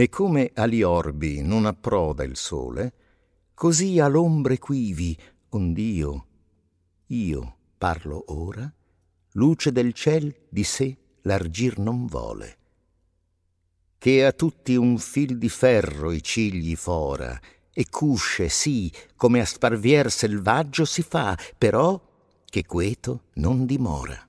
E come agli orbi non approda il sole, così all'ombre quivi, ond'io, io parlo ora, luce del ciel di sé l'argir non vole. Che a tutti un fil di ferro i cigli fora, e cusce, sì, come a sparvier selvaggio si fa, però che queto non dimora.